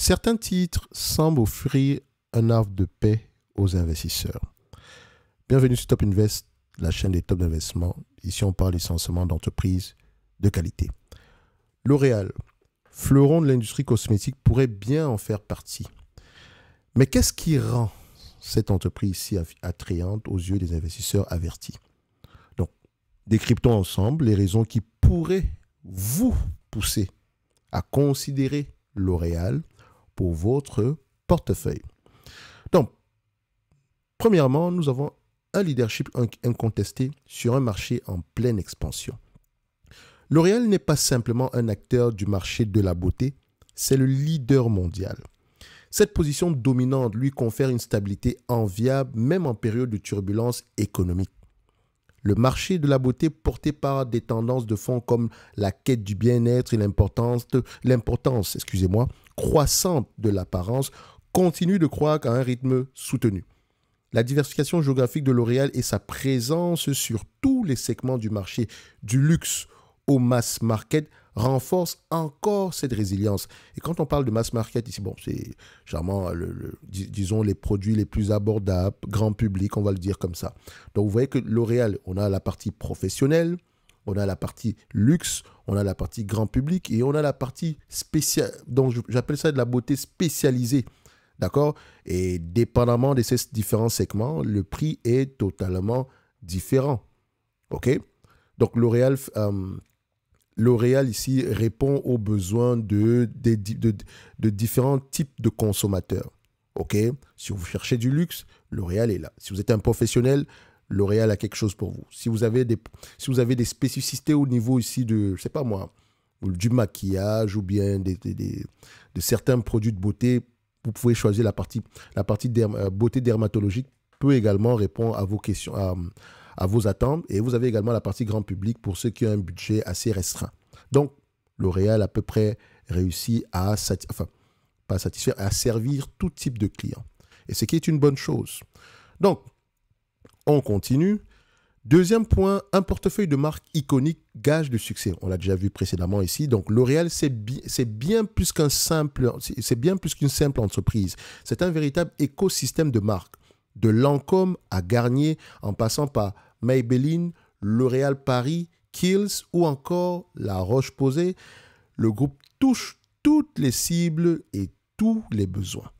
Certains titres semblent offrir un arbre de paix aux investisseurs. Bienvenue sur Top Invest, la chaîne des top d'investissement. Ici, on parle essentiellement d'entreprises de qualité. L'Oréal, fleuron de l'industrie cosmétique, pourrait bien en faire partie. Mais qu'est-ce qui rend cette entreprise si attrayante aux yeux des investisseurs avertis Donc, décryptons ensemble les raisons qui pourraient vous pousser à considérer L'Oréal pour votre portefeuille. Donc, premièrement, nous avons un leadership incontesté sur un marché en pleine expansion. L'Oréal n'est pas simplement un acteur du marché de la beauté, c'est le leader mondial. Cette position dominante lui confère une stabilité enviable même en période de turbulence économique. Le marché de la beauté porté par des tendances de fond comme la quête du bien-être et l'importance, l'importance, excusez-moi, croissante de l'apparence continue de croître à un rythme soutenu. La diversification géographique de L'Oréal et sa présence sur tous les segments du marché du luxe au mass market renforce encore cette résilience. Et quand on parle de mass market ici, bon, c'est charmant, le, disons, les produits les plus abordables, grand public, on va le dire comme ça. Donc vous voyez que L'Oréal, on a la partie professionnelle, on a la partie luxe, on a la partie grand public et on a la partie spéciale, donc j'appelle ça de la beauté spécialisée. D'accord Et dépendamment de ces différents segments, le prix est totalement différent. OK Donc L'Oréal euh, L'Oréal ici répond aux besoins de, de, de, différents types de consommateurs. OK Si vous cherchez du luxe, L'Oréal est là. Si vous êtes un professionnel, L'Oréal a quelque chose pour vous. Si vous avez des, si vous avez des spécificités au niveau ici de, je sais pas moi, du maquillage ou bien de certains produits de beauté, vous pouvez choisir la partie, la partie euh, beauté dermatologique peut également répondre à vos questions, à, vos attentes. Et vous avez également la partie grand public pour ceux qui ont un budget assez restreint. Donc, L'Oréal a à peu près réussi à, satisfaire, à servir tout type de clients. Et ce qui est une bonne chose. Donc, on continue. Deuxième point, un portefeuille de marques iconiques gage de succès. On l'a déjà vu précédemment ici. Donc L'Oréal, c'est bien plus simple, c'est bien plus qu'une simple entreprise. C'est un véritable écosystème de marques. De Lancôme à Garnier, en passant par Maybelline, L'Oréal Paris, Kills ou encore La Roche-Posay, le groupe touche toutes les cibles et tous les besoins.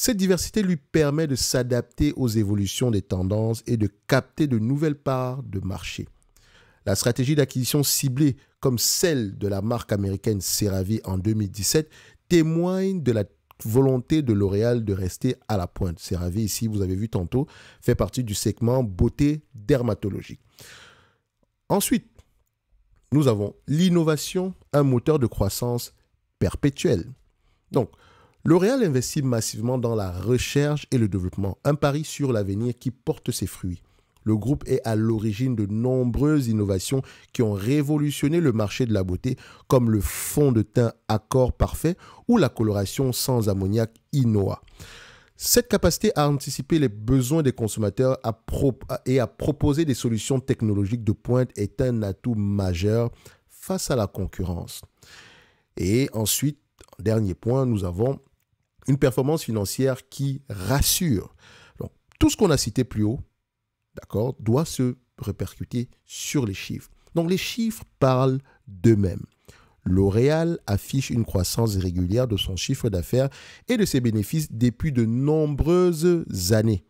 Cette diversité lui permet de s'adapter aux évolutions des tendances et de capter de nouvelles parts de marché. La stratégie d'acquisition ciblée comme celle de la marque américaine CeraVe en 2017 témoigne de la volonté de L'Oréal de rester à la pointe. CeraVe, ici, vous avez vu tantôt, fait partie du segment beauté dermatologique. Ensuite, nous avons l'innovation, un moteur de croissance perpétuel. Donc, L'Oréal investit massivement dans la recherche et le développement, un pari sur l'avenir qui porte ses fruits. Le groupe est à l'origine de nombreuses innovations qui ont révolutionné le marché de la beauté, comme le fond de teint Accord Parfait ou la coloration sans ammoniac Inoa. Cette capacité à anticiper les besoins des consommateurs et à proposer des solutions technologiques de pointe est un atout majeur face à la concurrence. Et ensuite, dernier point, nous avons une performance financière qui rassure. tout ce qu'on a cité plus haut, d'accord, doit se répercuter sur les chiffres. Donc, les chiffres parlent d'eux-mêmes. L'Oréal affiche une croissance régulière de son chiffre d'affaires et de ses bénéfices depuis de nombreuses années.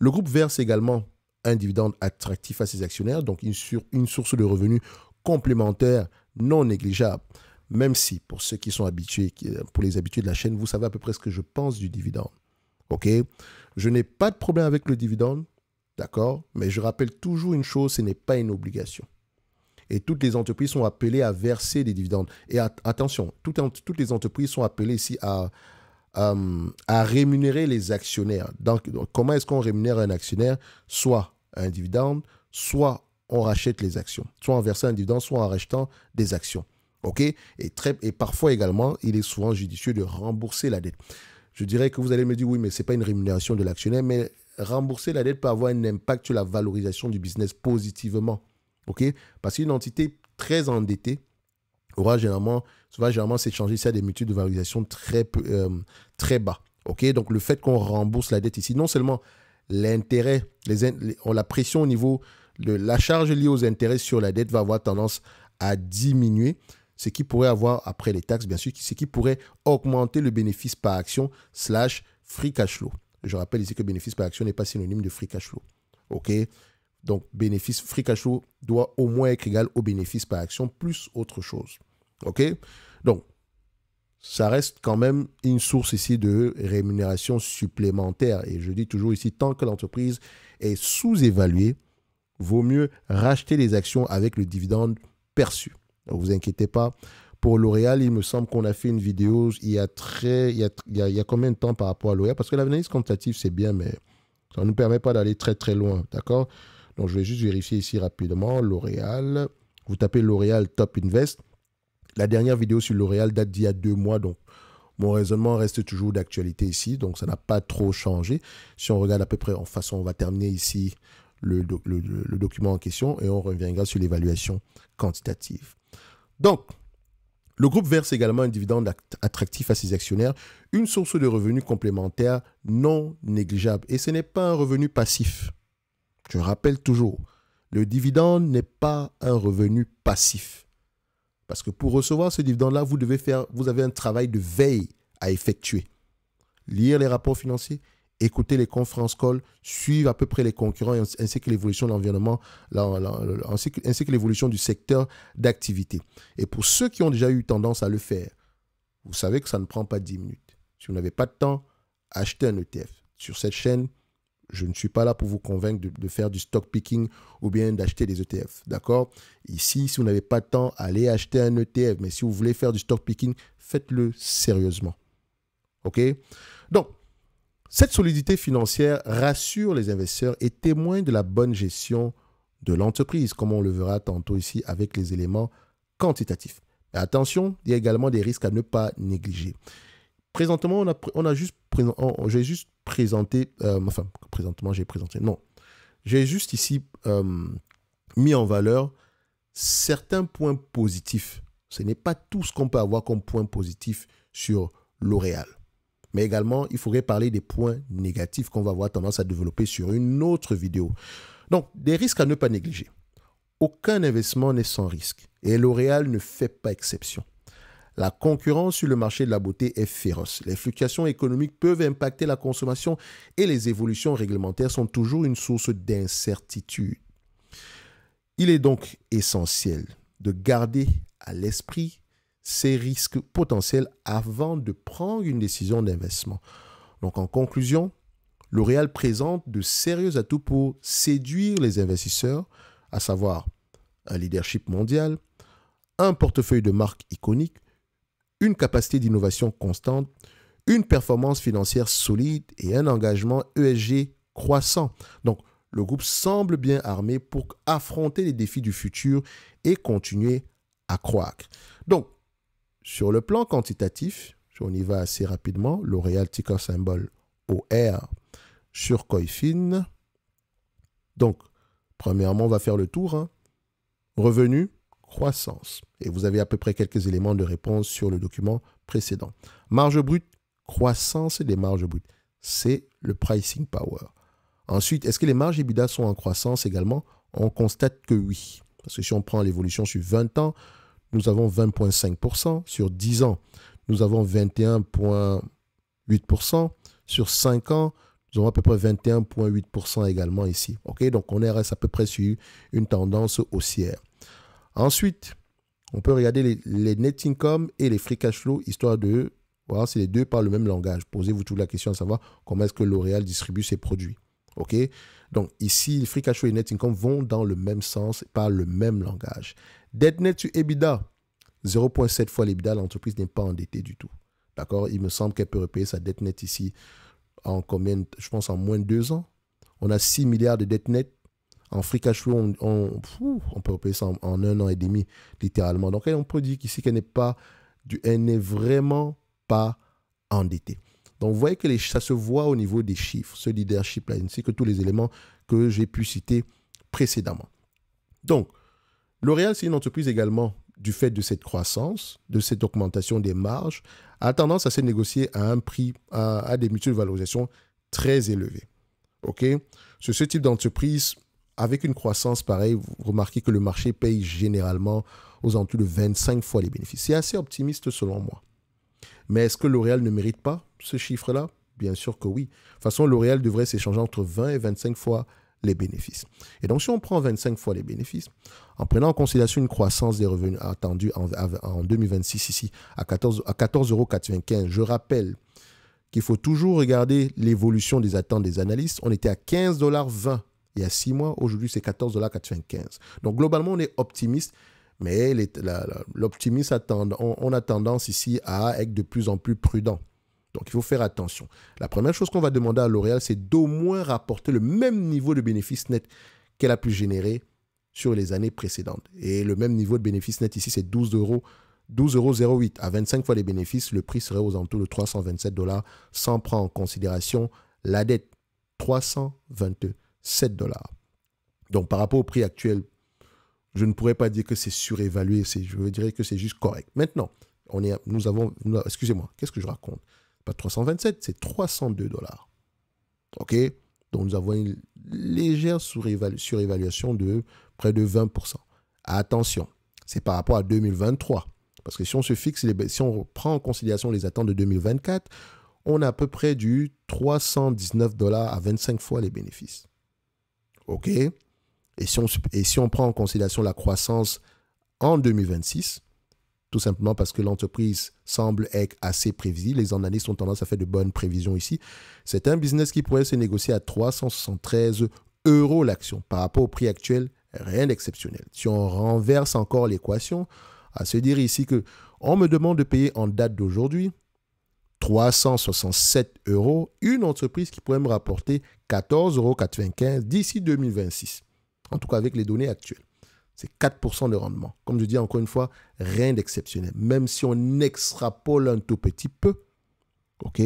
Le groupe verse également un dividende attractif à ses actionnaires, donc une, une source de revenus complémentaire non négligeable. Même si, pour ceux qui sont habitués, euh, pour les habitués de la chaîne, vous savez à peu près ce que je pense du dividende. OK Je n'ai pas de problème avec le dividende, d'accord Mais je rappelle toujours une chose, ce n'est pas une obligation. Et toutes les entreprises sont appelées à verser des dividendes. Et attention, toutes, les entreprises sont appelées ici à, euh, rémunérer les actionnaires. Donc, comment est-ce qu'on rémunère un actionnaire Soit un dividende, soit on rachète les actions. Soit en versant un dividende, soit en rachetant des actions et, et parfois également, il est souvent judicieux de rembourser la dette. Je dirais que vous allez me dire, oui, mais ce n'est pas une rémunération de l'actionnaire, mais rembourser la dette peut avoir un impact sur la valorisation du business positivement. Parce qu'une entité très endettée aura généralement, va généralement s'échanger ça des multiples de valorisation très, euh, très bas. Donc le fait qu'on rembourse la dette ici, non seulement l'intérêt, les, la pression au niveau de la charge liée aux intérêts sur la dette va avoir tendance à diminuer, ce qui pourrait avoir, après les taxes bien sûr, ce qui pourrait augmenter le bénéfice par action slash free cash flow. Je rappelle ici que bénéfice par action n'est pas synonyme de free cash flow. OK Donc, bénéfice free cash flow doit au moins être égal au bénéfice par action plus autre chose. OK Donc, ça reste quand même une source ici de rémunération supplémentaire. Et je dis toujours ici, tant que l'entreprise est sous-évaluée, vaut mieux racheter les actions avec le dividende perçu vous inquiétez pas. Pour L'Oréal, il me semble qu'on a fait une vidéo il y a très, il y a, combien de temps par rapport à L'Oréal Parce que l'analyse quantitative, c'est bien, mais ça ne nous permet pas d'aller très, très loin. D'accord Donc, je vais juste vérifier ici rapidement. L'Oréal, vous tapez L'Oréal Top Invest. La dernière vidéo sur L'Oréal date d'il y a deux mois, donc mon raisonnement reste toujours d'actualité ici, donc ça n'a pas trop changé. Si on regarde à peu près, en façon, on va terminer ici le, document en question et on reviendra sur l'évaluation quantitative. Donc, le groupe verse également un dividende attractif à ses actionnaires, une source de revenus complémentaires non négligeable. Et ce n'est pas un revenu passif. Je rappelle toujours, le dividende n'est pas un revenu passif. Parce que pour recevoir ce dividende-là, vous devez faire, vous avez un travail de veille à effectuer. Lire les rapports financiers, écouter les conférences call, suivre à peu près les concurrents ainsi que l'évolution de l'environnement, ainsi que, l'évolution du secteur d'activité. Et pour ceux qui ont déjà eu tendance à le faire, vous savez que ça ne prend pas 10 minutes. Si vous n'avez pas de temps, achetez un ETF. Sur cette chaîne, je ne suis pas là pour vous convaincre de, faire du stock picking ou bien d'acheter des ETF. D'accord Ici, si vous n'avez pas de temps, allez acheter un ETF. Mais si vous voulez faire du stock picking, faites-le sérieusement. OK Donc, cette solidité financière rassure les investisseurs et témoigne de la bonne gestion de l'entreprise, comme on le verra tantôt ici avec les éléments quantitatifs. attention, il y a également des risques à ne pas négliger. Présentement, on juste, j'ai juste présenté, euh, enfin, présentement, j'ai présenté, non, j'ai juste ici euh, mis en valeur certains points positifs. Ce n'est pas tout ce qu'on peut avoir comme point positif sur L'Oréal. Mais également, il faudrait parler des points négatifs qu'on va avoir tendance à développer sur une autre vidéo. Donc, des risques à ne pas négliger. Aucun investissement n'est sans risque et L'Oréal ne fait pas exception. La concurrence sur le marché de la beauté est féroce. Les fluctuations économiques peuvent impacter la consommation et les évolutions réglementaires sont toujours une source d'incertitude. Il est donc essentiel de garder à l'esprit ces risques potentiels avant de prendre une décision d'investissement. Donc en conclusion, L'Oréal présente de sérieux atouts pour séduire les investisseurs, à savoir un leadership mondial, un portefeuille de marques iconiques, une capacité d'innovation constante, une performance financière solide et un engagement ESG croissant. Donc, le groupe semble bien armé pour affronter les défis du futur et continuer à croître. Donc, sur le plan quantitatif, on y va assez rapidement, L'Oréal ticker symbol OR sur Coifin. Donc, premièrement, on va faire le tour. Hein. Revenu, croissance. Et vous avez à peu près quelques éléments de réponse sur le document précédent. Marge brute, croissance des marges brutes. C'est le pricing power. Ensuite, est-ce que les marges EBITDA sont en croissance également On constate que oui. Parce que si on prend l'évolution sur 20 ans, nous avons 20,5%. Sur 10 ans, nous avons 21,8%. Sur 5 ans, nous avons à peu près 21,8% également ici. Ok, Donc, on reste à peu près sur une tendance haussière. Ensuite, on peut regarder les, net income et les free cash flow, histoire de voir si les deux parlent le même langage. Posez-vous toujours la question à savoir comment est-ce que L'Oréal distribue ses produits. OK Donc ici, les free cash flow et net income vont dans le même sens, parlent le même langage. Dette nette sur EBITDA, 0,7 fois l'EBITDA, l'entreprise n'est pas endettée du tout. D'accord Il me semble qu'elle peut repayer sa dette net ici en combien Je pense en moins de deux ans. On a 6 milliards de dette net. En free cash flow, on, peut repayer ça en, un an et demi, littéralement. Donc, on peut dire qu'ici, qu'elle n'est pas, elle n'est vraiment pas endettée. Donc, vous voyez que ça se voit au niveau des chiffres, ce leadership-là, ainsi que tous les éléments que j'ai pu citer précédemment. Donc, L'Oréal, c'est une entreprise également, du fait de cette croissance, de cette augmentation des marges, a tendance à se négocier à un prix, à, des mutuelles de valorisation très élevées. OK Sur ce type d'entreprise, avec une croissance pareille, vous remarquez que le marché paye généralement aux alentours de 25 fois les bénéfices. C'est assez optimiste selon moi. Mais est-ce que L'Oréal ne mérite pas ce chiffre-là Bien sûr que oui. De toute façon, L'Oréal devrait s'échanger entre 20 et 25 fois les bénéfices. Et donc, si on prend 25 fois les bénéfices, en prenant en considération une croissance des revenus attendus en, 2026 ici à 14,95 à 14 euros, je rappelle qu'il faut toujours regarder l'évolution des attentes des analystes. On était à 15,20 il y a 6 mois, aujourd'hui c'est 14,95 Donc globalement, on est optimiste, mais l'optimisme, on, on a tendance ici à être de plus en plus prudent. Donc il faut faire attention. La première chose qu'on va demander à L'Oréal, c'est d'au moins rapporter le même niveau de bénéfice net qu'elle a pu générer sur les années précédentes. Et le même niveau de bénéfice net ici, c'est 12 euros. 12,08 euros à 25 fois les bénéfices, le prix serait aux alentours de 327 dollars sans prendre en considération la dette. 327 dollars. Donc par rapport au prix actuel, je ne pourrais pas dire que c'est surévalué, je dirais que c'est juste correct. Maintenant, on est, nous avons, excusez-moi, qu'est-ce que je raconte 327, c'est 302 dollars. OK Donc nous avons une légère surévaluation de près de 20%. Attention, c'est par rapport à 2023. Parce que si on se fixe, les, si on prend en considération les attentes de 2024, on a à peu près du 319 dollars à 25 fois les bénéfices. OK et et si on prend en considération la croissance en 2026, tout simplement parce que l'entreprise semble être assez prévisible. Les analystes ont tendance à faire de bonnes prévisions ici. C'est un business qui pourrait se négocier à 373 euros l'action par rapport au prix actuel. Rien d'exceptionnel. Si on renverse encore l'équation, à se dire ici que on me demande de payer en date d'aujourd'hui 367 euros, une entreprise qui pourrait me rapporter 14,95 euros d'ici 2026, en tout cas avec les données actuelles. C'est 4% de rendement. Comme je dis encore une fois, rien d'exceptionnel. Même si on extrapole un tout petit peu, OK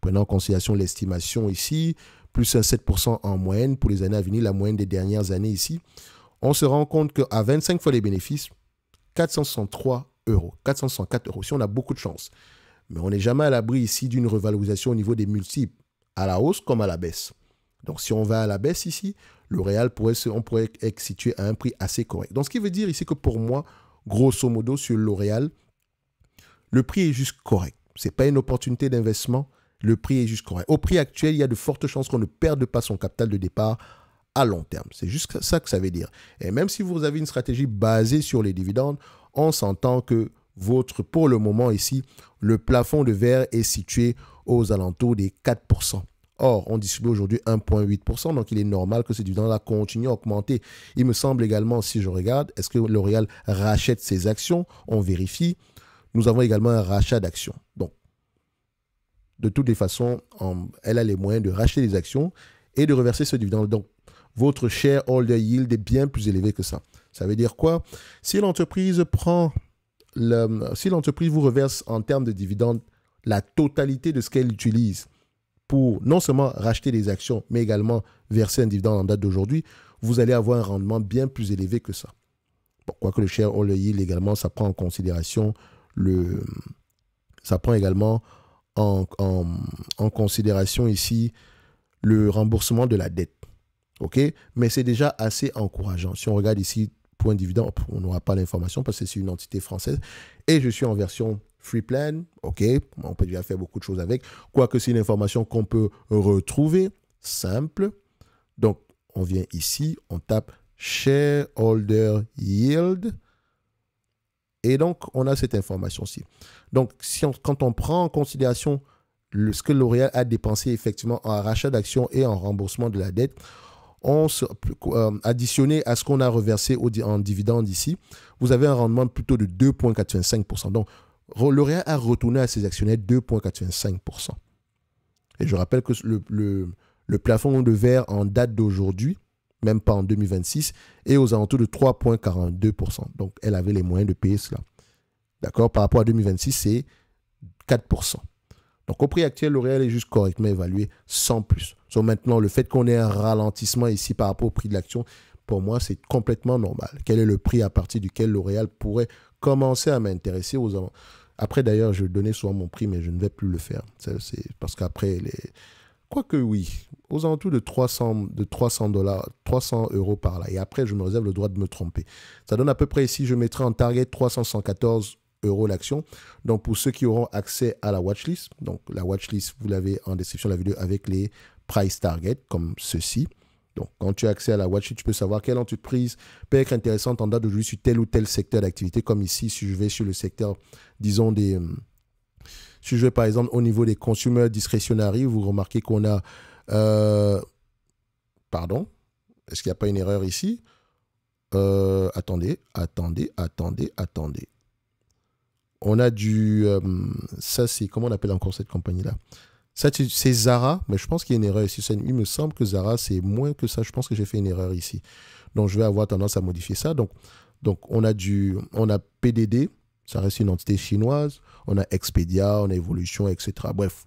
prenant en considération l'estimation ici, plus un 7% en moyenne pour les années à venir, la moyenne des dernières années ici, on se rend compte qu'à 25 fois les bénéfices, 463 euros, 464 euros, si on a beaucoup de chance. Mais on n'est jamais à l'abri ici d'une revalorisation au niveau des multiples, à la hausse comme à la baisse. Donc si on va à la baisse ici, L'Oréal pourrait, on pourrait être situé à un prix assez correct. Donc, ce qui veut dire ici que pour moi, grosso modo, sur L'Oréal, le prix est juste correct. Ce n'est pas une opportunité d'investissement, le prix est juste correct. Au prix actuel, il y a de fortes chances qu'on ne perde pas son capital de départ à long terme. C'est juste ça que ça veut dire. Et même si vous avez une stratégie basée sur les dividendes, on s'entend que votre, pour le moment ici, le plafond de verre est situé aux alentours des 4%. Or, on distribue aujourd'hui 1,8%, donc il est normal que ce dividende-là continue à augmenter. Il me semble également, si je regarde, est-ce que L'Oréal rachète ses actions On vérifie. Nous avons également un rachat d'actions. Donc, de toutes les façons, elle a les moyens de racheter des actions et de reverser ce dividende. Donc, votre shareholder yield est bien plus élevé que ça. Ça veut dire quoi Si l'entreprise prend, si l'entreprise vous reverse en termes de dividendes la totalité de ce qu'elle utilise, pour non seulement racheter des actions, mais également verser un dividende en date d'aujourd'hui, vous allez avoir un rendement bien plus élevé que ça. Quoique le share all également, ça prend en considération le. Ça prend également en, considération ici le remboursement de la dette. OK Mais c'est déjà assez encourageant. Si on regarde ici, point dividende, on n'aura pas l'information parce que c'est une entité française. Et je suis en version Free Plan, ok, on peut déjà faire beaucoup de choses avec. Quoique c'est une information qu'on peut retrouver, simple. Donc, on vient ici, on tape Shareholder Yield. Et donc, on a cette information-ci. Donc, si quand on prend en considération ce que L'Oréal a dépensé effectivement en rachat d'actions et en remboursement de la dette, on se, euh, additionné à ce qu'on a reversé en dividendes ici, vous avez un rendement plutôt de 2,85%. Donc, L'Oréal a retourné à ses actionnaires 2,85%. Et je rappelle que le, le, plafond de verre en date d'aujourd'hui, même pas en 2026, est aux alentours de 3,42%. Donc, elle avait les moyens de payer cela. D'accord Par rapport à 2026, c'est 4%. Donc, au prix actuel, L'Oréal est juste correctement évalué, sans plus. Donc, maintenant, le fait qu'on ait un ralentissement ici par rapport au prix de l'action, pour moi, c'est complètement normal. Quel est le prix à partir duquel L'Oréal pourrait commencer à m'intéresser aux, après, d'ailleurs, je donnais souvent mon prix, mais je ne vais plus le faire. C'est parce qu'après, les... quoique oui, aux alentours de 300, de 300 dollars, 300 euros par là. Et après, je me réserve le droit de me tromper. Ça donne à peu près ici, je mettrai en target 314 euros l'action. Donc, pour ceux qui auront accès à la watchlist, donc la watchlist, vous l'avez en description de la vidéo avec les price target comme ceci. Donc, quand tu as accès à la watch, tu peux savoir quelle entreprise peut être intéressante en date d'aujourd'hui sur tel ou tel secteur d'activité. Comme ici, si je vais sur le secteur, disons, des. Euh, si je vais par exemple au niveau des consommateurs discrétionnaires, vous remarquez qu'on a. Euh, pardon Est-ce qu'il n'y a pas une erreur ici euh, Attendez, attendez, attendez, attendez. On a du. ça, c'est. Comment on appelle encore cette compagnie-là c'est Zara, mais je pense qu'il y a une erreur ici. Il me semble que Zara, c'est moins que ça. Je pense que j'ai fait une erreur ici. Donc, je vais avoir tendance à modifier ça. Donc, donc on, a du, on a PDD, ça reste une entité chinoise. On a Expedia, on a Evolution, etc. Bref,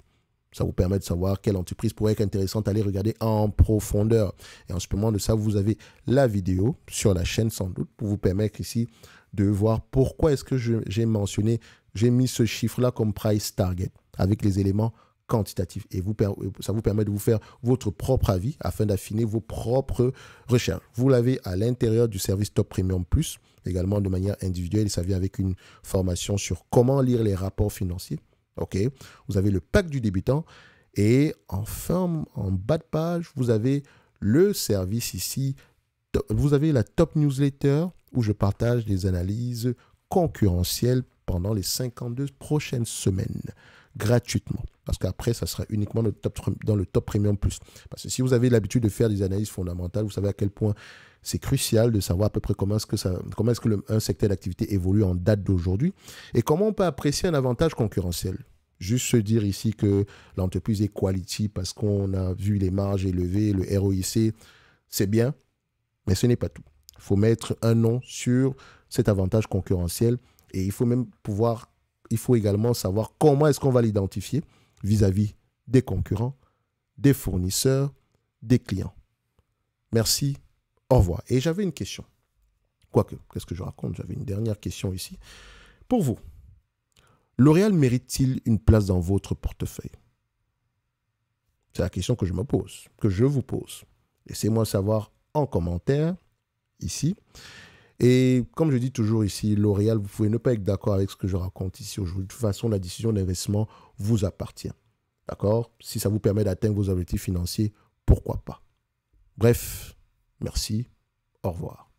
ça vous permet de savoir quelle entreprise pourrait être intéressante à aller regarder en profondeur. Et en ce moment de ça, vous avez la vidéo sur la chaîne sans doute pour vous permettre ici de voir pourquoi est-ce que j'ai mentionné, j'ai mis ce chiffre-là comme price target avec les éléments quantitatif et ça vous permet de vous faire votre propre avis afin d'affiner vos propres recherches. Vous l'avez à l'intérieur du service Top Premium Plus, également de manière individuelle. Ça vient avec une formation sur comment lire les rapports financiers. OK, vous avez le pack du débutant et enfin, en bas de page, vous avez le service ici. Vous avez la top newsletter où je partage des analyses concurrentielles pendant les 52 prochaines semaines gratuitement. Parce qu'après, ça sera uniquement dans le, top, dans le top premium plus. Parce que si vous avez l'habitude de faire des analyses fondamentales, vous savez à quel point c'est crucial de savoir à peu près comment est-ce que, ça, comment est -ce que le, un secteur d'activité évolue en date d'aujourd'hui et comment on peut apprécier un avantage concurrentiel. Juste se dire ici que l'entreprise est quality parce qu'on a vu les marges élevées, le ROIC, c'est bien, mais ce n'est pas tout. Il faut mettre un nom sur cet avantage concurrentiel et il faut même pouvoir il faut également savoir comment est-ce qu'on va l'identifier vis-à-vis des concurrents, des fournisseurs, des clients. Merci, au revoir. Et j'avais une question. Quoique, qu'est-ce que je raconte J'avais une dernière question ici. Pour vous, L'Oréal mérite-t-il une place dans votre portefeuille C'est la question que je me pose, que je vous pose. Laissez-moi savoir en commentaire ici. Et comme je dis toujours ici, L'Oréal, vous pouvez ne pas être d'accord avec ce que je raconte ici aujourd'hui. De toute façon, la décision d'investissement vous appartient. D'accord Si ça vous permet d'atteindre vos objectifs financiers, pourquoi pas Bref, merci, au revoir.